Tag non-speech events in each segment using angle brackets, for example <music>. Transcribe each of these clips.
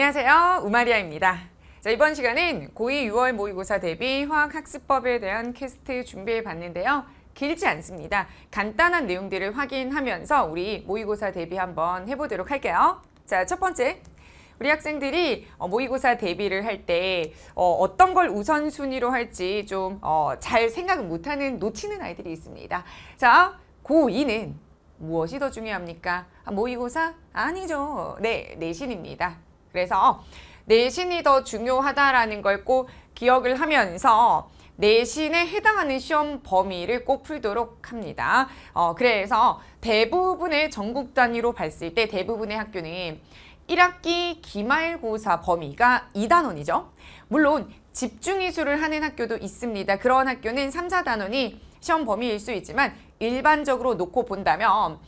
안녕하세요. 우마리아입니다. 자, 이번 시간은 고2 6월 모의고사 대비 화학학습법에 대한 퀘스트 준비해 봤는데요. 길지 않습니다. 간단한 내용들을 확인하면서 우리 모의고사 대비 한번 해보도록 할게요. 자, 첫 번째. 우리 학생들이 어, 모의고사 대비를 할 때 어, 떤걸 우선순위로 할지 좀잘 어, 생각을 못하는 놓치는 아이들이 있습니다. 자, 고2는 무엇이 더 중요합니까? 아, 모의고사? 아니죠. 네, 내신입니다. 그래서 내신이 더 중요하다라는 걸 꼭 기억을 하면서 내신에 해당하는 시험 범위를 꼭 풀도록 합니다. 어, 그래서 대부분의 전국 단위로 봤을 때 대부분의 학교는 1학기 기말고사 범위가 2단원이죠. 물론 집중이수를 하는 학교도 있습니다. 그런 학교는 3, 4단원이 시험 범위일 수 있지만 일반적으로 놓고 본다면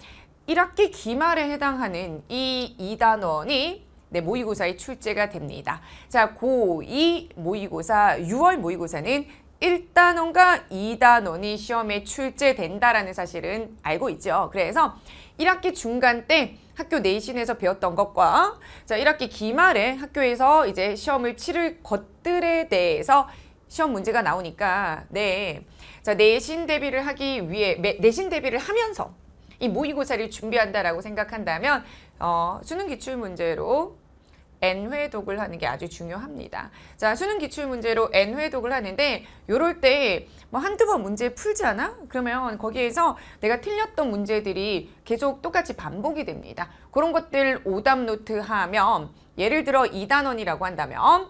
1학기 기말에 해당하는 이 2단원이 네, 모의고사의 출제가 됩니다. 자, 고2 모의고사, 6월 모의고사는 1단원과 2단원이 시험에 출제된다라는 사실은 알고 있죠. 그래서 1학기 중간 때 학교 내신에서 배웠던 것과 자 1학기 기말에 학교에서 이제 시험을 치를 것들에 대해서 시험 문제가 나오니까 네. 자, 내신 대비를 하기 위해 매, 내신 대비를 하면서 이 모의고사를 준비한다라고 생각한다면 어, 수능 기출 문제로 N회독을 하는 게 아주 중요합니다. 자, 수능 기출문제로 N회독을 하는데 요럴 때 뭐 한두 번 문제 풀지 않아? 그러면 거기에서 내가 틀렸던 문제들이 계속 똑같이 반복이 됩니다. 그런 것들 오답 노트 하면 예를 들어 2단원이라고 한다면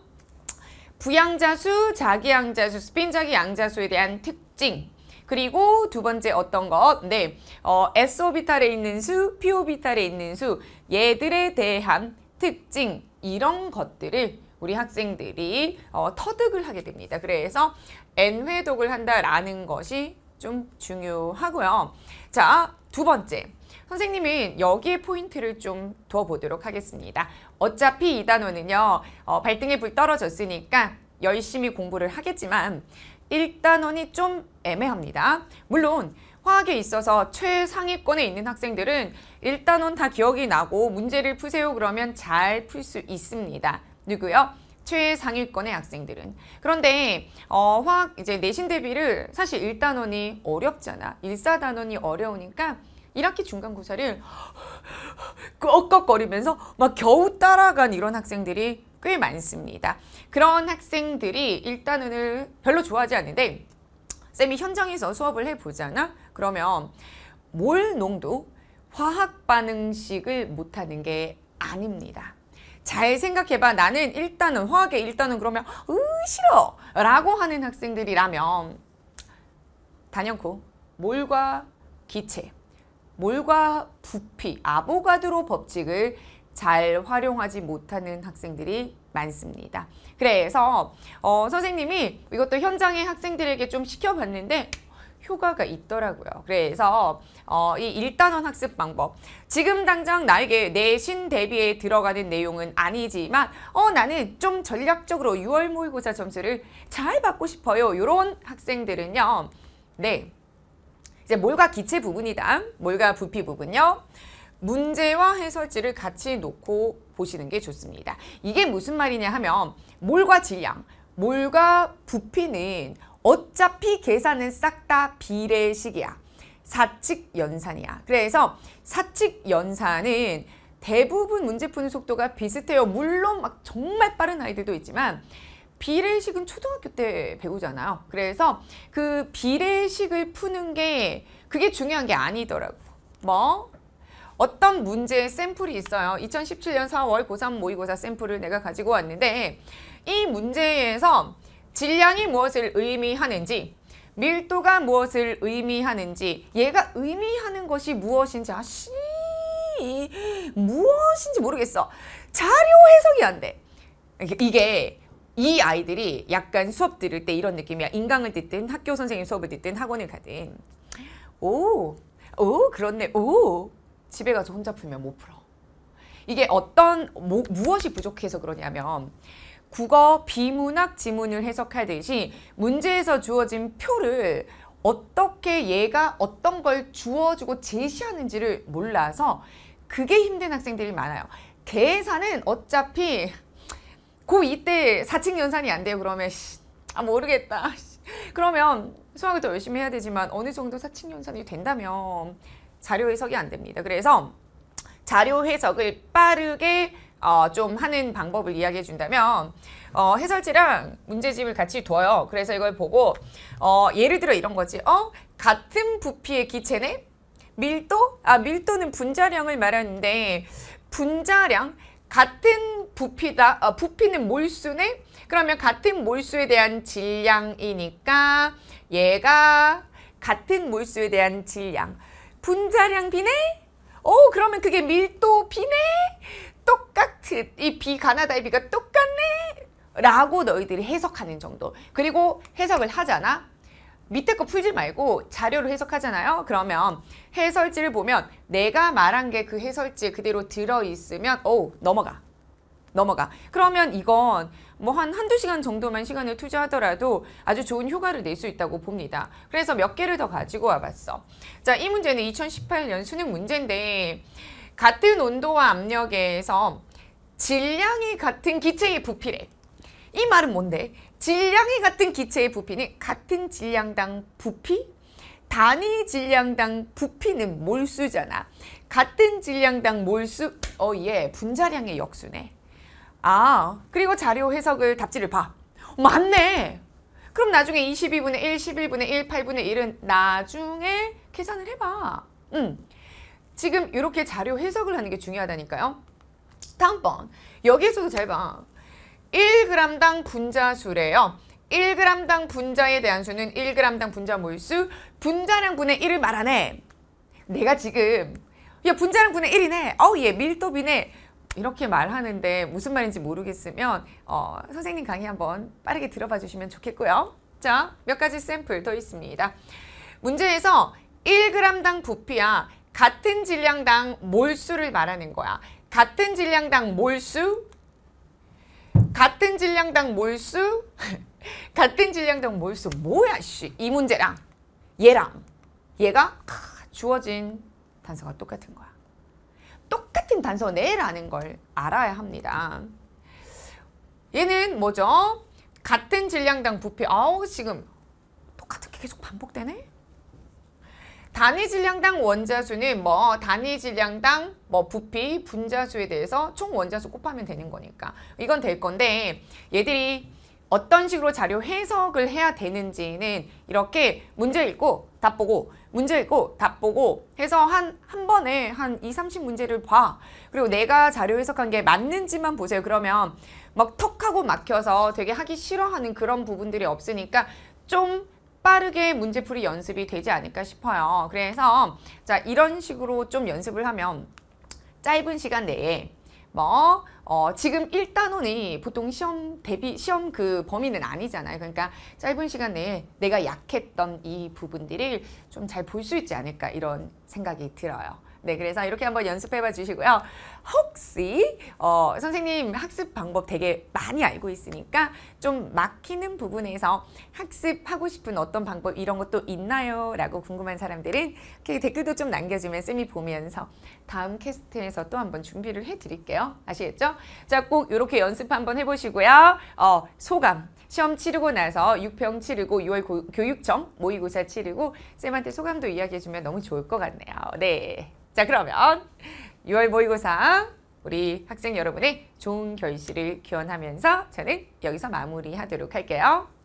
부양자수, 자기양자수, 스핀자기 양자수에 대한 특징 그리고 두 번째 어떤 것, 네, 어, S 오비탈에 있는 수, P 오비탈에 있는 수, 얘들에 대한 특징 이런 것들을 우리 학생들이 어, 터득을 하게 됩니다. 그래서 N회독을 한다라는 것이 좀 중요하고요. 자, 두 번째. 선생님은 여기에 포인트를 좀 둬보도록 하겠습니다. 어차피 이 단원은요. 어, 발등에 불 떨어졌으니까 열심히 공부를 하겠지만 1단원이 좀 애매합니다. 물론 화학에 있어서 최상위권에 있는 학생들은 일단은 다 기억이 나고 문제를 푸세요 그러면 잘 풀 수 있습니다. 누구요? 최상위권의 학생들은 그런데 어, 화학 이제 내신 대비를 사실 1단원이 어렵잖아 1 4단원이 어려우니까 1학기 중간고사를 꺽꺽거리면서 막 겨우 따라간 이런 학생들이 꽤 많습니다. 그런 학생들이 1단원을 별로 좋아하지 않는데 쌤이 현장에서 수업을 해보잖아. 그러면 몰 농도 화학 반응식을 못하는 게 아닙니다. 잘 생각해봐. 나는 일단은 화학에 일단은 그러면 으 싫어 라고 하는 학생들이라면 단연코 몰과 기체, 몰과 부피, 아보가드로 법칙을 잘 활용하지 못하는 학생들이 많습니다. 그래서 어, 선생님이 이것도 현장의 학생들에게 좀 시켜봤는데 효과가 있더라고요. 그래서 어, 이 1단원 학습 방법 지금 당장 나에게 내신 대비에 들어가는 내용은 아니지만 어 나는 좀 전략적으로 6월 모의고사 점수를 잘 받고 싶어요. 이런 학생들은요. 네. 이제 몰과 기체 부분이다. 몰과 부피 부분요. 문제와 해설지를 같이 놓고 보시는 게 좋습니다. 이게 무슨 말이냐 하면 몰과 질량, 몰과 부피는 어차피 계산은 싹 다 비례식이야. 사칙 연산이야. 그래서 사칙 연산은 대부분 문제 푸는 속도가 비슷해요. 물론 막 정말 빠른 아이들도 있지만 비례식은 초등학교 때 배우잖아요. 그래서 그 비례식을 푸는 게 그게 중요한 게 아니더라고. 뭐? 어떤 문제의 샘플이 있어요. 2017년 4월 고3 모의고사 샘플을 내가 가지고 왔는데 이 문제에서 질량이 무엇을 의미하는지 밀도가 무엇을 의미하는지 얘가 의미하는 것이 무엇인지 아씨 무엇인지 모르겠어 자료 해석이 안돼 이게 이 아이들이 약간 수업 들을 때 이런 느낌이야 인강을 듣든 학교 선생님 수업을 듣든 학원을 가든 오오 오, 그렇네 오 집에 가서 혼자 풀면 못 풀어 이게 어떤 뭐, 무엇이 부족해서 그러냐면 국어, 비문학 지문을 해석하듯이 문제에서 주어진 표를 어떻게 얘가 어떤 걸 주어주고 제시하는지를 몰라서 그게 힘든 학생들이 많아요. 계산은 어차피 고이때사층 연산이 안 돼요. 그러면 씨, 아 모르겠다. 그러면 수학을 더 열심히 해야 되지만 어느 정도 사층 연산이 된다면 자료 해석이 안 됩니다. 그래서 자료 해석을 빠르게 어, 좀 하는 방법을 이야기해 준다면 어, 해설지랑 문제집을 같이 둬요. 그래서 이걸 보고 어, 예를 들어 이런 거지. 어? 같은 부피의 기체네? 밀도? 아 밀도는 분자량을 말하는데 분자량? 같은 부피다. 어, 부피는 몰수네? 그러면 같은 몰수에 대한 질량이니까 얘가 같은 몰수에 대한 질량. 분자량 비네? 오 그러면 그게 밀도 비네? 이 비가나다의 비가 똑같네 라고 너희들이 해석하는 정도 그리고 해석을 하잖아 밑에 거 풀지 말고 자료로 해석하잖아요 그러면 해설지를 보면 내가 말한 게 그 해설지 그대로 들어있으면 오 넘어가 넘어가 그러면 이건 뭐 한 한두 시간 정도만 시간을 투자하더라도 아주 좋은 효과를 낼 수 있다고 봅니다 그래서 몇 개를 더 가지고 와봤어 자 이 문제는 2018년 수능 문제인데 같은 온도와 압력에서 질량이 같은 기체의 부피래. 이 말은 뭔데? 질량이 같은 기체의 부피는 같은 질량당 부피? 단위 질량당 부피는 몰수잖아. 같은 질량당 몰수? 어, 예. 분자량의 역수네. 아, 그리고 자료 해석을 답지를 봐. 맞네. 그럼 나중에 22분의 1, 11분의 1, 8분의 1은 나중에 계산을 해봐. 음. 지금 이렇게 자료 해석을 하는 게 중요하다니까요. 다음번 여기에서도 잘 봐. 1g당 분자수래요. 1g당 분자에 대한 수는 1g당 분자 몰수 분자량 분의 1을 말하네. 내가 지금 야 분자량 분의 1이네. 어얘 밀도비네. 이렇게 말하는데 무슨 말인지 모르겠으면 어, 선생님 강의 한번 빠르게 들어봐 주시면 좋겠고요. 자, 몇 가지 샘플 더 있습니다. 문제에서 1g당 부피와 같은 질량당 몰수를 말하는 거야. 같은 질량당 몰수 같은 질량당 몰수 <laughs> 같은 질량당 몰수 뭐야 씨 이 문제랑 얘랑 얘가 주어진 단서가 똑같은 거야 똑같은 단서 내라는 걸 알아야 합니다 얘는 뭐죠 같은 질량당 부피 아우 지금 똑같은 게 계속 반복되네 단위 질량당 원자수는 뭐 단위 질량당 뭐 부피, 분자수에 대해서 총 원자수 곱하면 되는 거니까 이건 될 건데 얘들이 어떤 식으로 자료 해석을 해야 되는지는 이렇게 문제 읽고 답 보고 문제 읽고 답 보고 해서 한, 한 번에 한 2, 30문제를 봐. 그리고 내가 자료 해석한 게 맞는지만 보세요. 그러면 막 턱하고 막혀서 되게 하기 싫어하는 그런 부분들이 없으니까 좀 빠르게 문제풀이 연습이 되지 않을까 싶어요. 그래서 자 이런 식으로 좀 연습을 하면 짧은 시간 내에 뭐 어, 지금 1단원이 보통 시험 대비 시험 그 범위는 아니잖아요. 그러니까 짧은 시간 내에 내가 약했던 이 부분들을 좀 잘 볼 수 있지 않을까 이런 생각이 들어요. 네, 그래서 이렇게 한번 연습해봐 주시고요. 혹시 어, 선생님 학습 방법 되게 많이 알고 있으니까 좀 막히는 부분에서 학습하고 싶은 어떤 방법 이런 것도 있나요? 라고 궁금한 사람들은 이렇게 댓글도 좀 남겨주면 쌤이 보면서 다음 캐스트에서 또 한번 준비를 해드릴게요. 아시겠죠? 자, 꼭 이렇게 연습 한번 해보시고요. 어, 소감. 시험 치르고 나서 육평 치르고 6월 고, 교육청 모의고사 치르고 쌤한테 소감도 이야기해주면 너무 좋을 것 같네요. 네. 자 그러면 6월 모의고사 우리 학생 여러분의 좋은 결실을 기원하면서 저는 여기서 마무리하도록 할게요.